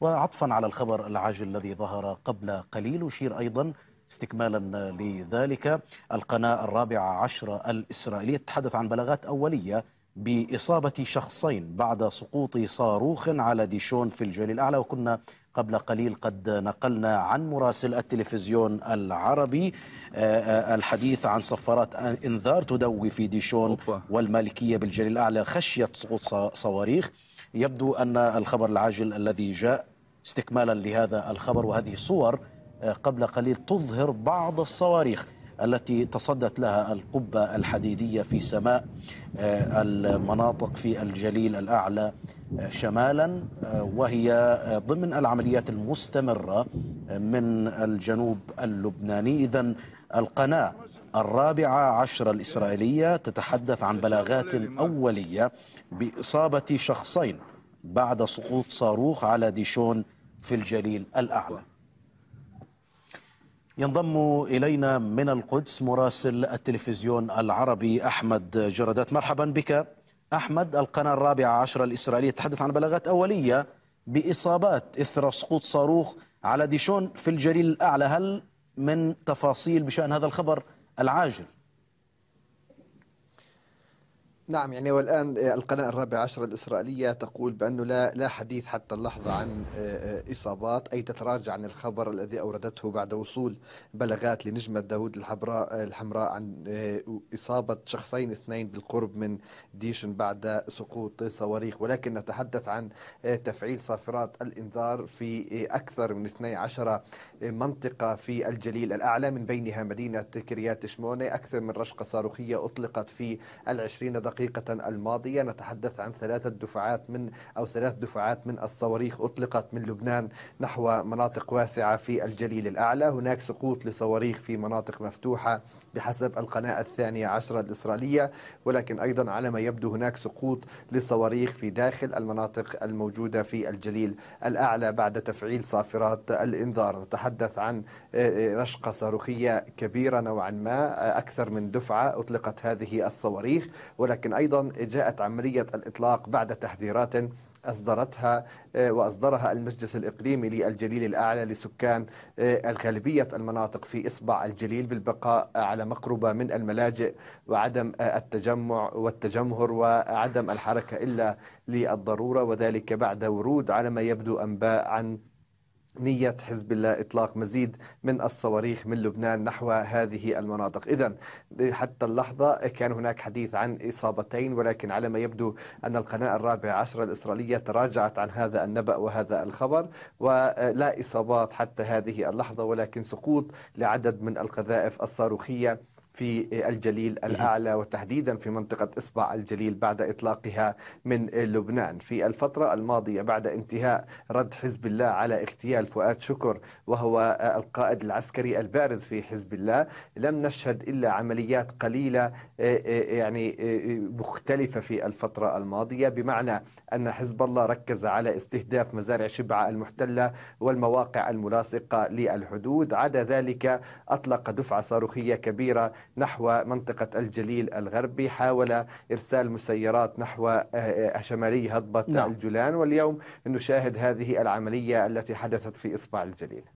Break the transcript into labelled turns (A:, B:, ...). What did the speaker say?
A: وعطفا على الخبر العاجل الذي ظهر قبل قليل أشير أيضا استكمالا لذلك القناة الرابعة عشرة الإسرائيلية تتحدث عن بلاغات أولية بإصابة شخصين بعد سقوط صاروخ على ديشون في الجيل الأعلى وكنا قبل قليل قد نقلنا عن مراسل التلفزيون العربي آه، آه، الحديث عن صفارات انذار تدوي في ديشون والمالكيه بالجيل الاعلى خشيه سقوط صواريخ يبدو أن الخبر العاجل الذي جاء استكمالا لهذا الخبر وهذه الصور آه، قبل قليل تظهر بعض الصواريخ التي تصدت لها القبة الحديدية في سماء آه، المناطق في الجليل الأعلى آه، شمالا وهي ضمن العمليات المستمرة من الجنوب اللبناني إذا القناة الرابعة عشر الإسرائيلية تتحدث عن بلاغات أولية بإصابة شخصين بعد سقوط صاروخ على ديشون في الجليل الأعلى ينضم إلينا من القدس مراسل التلفزيون العربي أحمد جردات مرحبا بك أحمد القناة الرابعة عشر الإسرائيلية تحدث عن بلاغات أولية بإصابات إثر سقوط صاروخ على ديشون في الجليل الأعلى هل من تفاصيل بشأن هذا الخبر العاجل
B: نعم يعني والآن آه، القناة الرابعة عشر الإسرائيلية تقول بأنه لا لا حديث حتى اللحظة عن آه، آه، إصابات أي تتراجع عن الخبر الذي أوردته بعد وصول بلاغات لنجمة داوود الحمراء الحمراء عن إصابة شخصين اثنين بالقرب من ديشن بعد سقوط صواريخ ولكن نتحدث عن تفعيل صافرات الإنذار في أكثر من 12 منطقة في الجليل الأعلى من بينها مدينة كريات شمونة أكثر من رشقة صاروخية أطلقت في العشرين دقيقة دقيقة الماضية نتحدث عن ثلاثة دفعات من أو ثلاث دفعات من الصواريخ أطلقت من لبنان نحو مناطق واسعة في الجليل الأعلى هناك سقوط لصواريخ في مناطق مفتوحة بحسب القناة الثانية عشرة الإسرائيلية ولكن أيضا على ما يبدو هناك سقوط لصواريخ في داخل المناطق الموجودة في الجليل الأعلى بعد تفعيل صافرات الإنذار نتحدث عن آه، آه، رشقة صاروخية كبيرة نوعا ما آه، أكثر من دفعة أطلقت هذه الصواريخ ولكن لكن أيضا جاءت عملية الإطلاق بعد تحذيرات أصدرتها آه، وأصدرها المجلس الإقليمي للجليل الأعلى لسكان آه، غالبية المناطق في إصبع الجليل بالبقاء على مقربة من الملاجئ وعدم آه، التجمع والتجمهر وعدم الحركة إلا للضرورة وذلك بعد ورود على ما يبدو أنباء عن نية حزب الله إطلاق مزيد من الصواريخ من لبنان نحو هذه المناطق إذا حتى اللحظة كان هناك حديث عن إصابتين ولكن على ما يبدو أن القناة الرابعة عشر الإسرائيلية تراجعت عن هذا النبأ وهذا الخبر ولا إصابات حتى هذه اللحظة ولكن سقوط لعدد من القذائف الصاروخية في الجليل الأعلى وتحديدا في منطقة إصبع الجليل بعد إطلاقها من لبنان في الفترة الماضية بعد انتهاء رد حزب الله على اغتيال فؤاد شكر وهو القائد العسكري البارز في حزب الله لم نشهد إلا عمليات قليلة آه، آه، يعني آه، مختلفة في الفترة الماضية بمعنى أن حزب الله ركز على استهداف مزارع شبعة المحتلة والمواقع الملاصقة للحدود عدا ذلك أطلق دفعة صاروخية كبيرة نحو منطقة الجليل الغربي حاول إرسال مسيرات نحو آه، آه، شمالي هضبة نعم. الجولان واليوم نشاهد هذه العملية التي حدثت في إصبع الجليل